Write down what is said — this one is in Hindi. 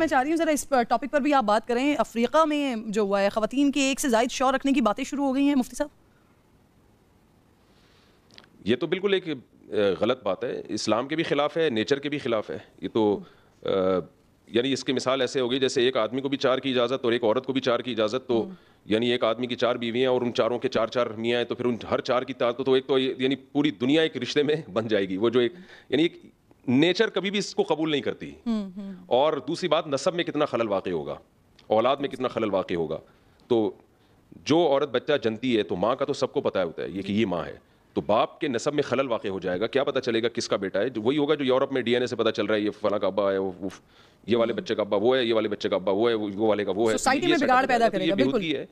मैं चाह रही हूँ ज़रा इस टॉपिक पर भी आप बात करें अफ्रीका में जो हुआ है खातन के एक से ज्यादा शोर रखने की बातें शुरू हो गई हैं मुफ्ती साहब ये तो बिल्कुल एक गलत बात है इस्लाम के भी ख़िलाफ़ है नेचर के भी ख़िलाफ़ है ये तो यानी इसकी मिसाल ऐसे हो गई जैसे एक आदमी को भी चार की इजाज़त और एक औरत को भी चार की इजाज़त तो हम्म। यानी एक आदमी की चार बीवियाँ और उन चारों के चार चार मियाँ हैं तो फिर उन हर चार की ताकत तो एक तो यानी पूरी दुनिया एक रिश्ते में बन जाएगी वो जो एक यानी एक नेचर कभी भी इसको कबूल नहीं करती हम्म, हम्म। और दूसरी बात नसब में कितना खलल वाक़ होगा औलाद में कितना खलल वाक़ होगा तो जो औरत बच्चा जनती है तो माँ का तो सबको पता होता है ये कि ये माँ है तो बाप के नसब में खलल वाक़ हो जाएगा क्या पता चलेगा किसका बेटा है वही होगा जो यूरोप में डीएनए से पता चल रहा है ये फला का अब्बा है वो ये वाले हम्म। बच्चे का अब्बा वो है ये वाले बच्चे का अब्बा वो है वो वाले का वो है तो तो है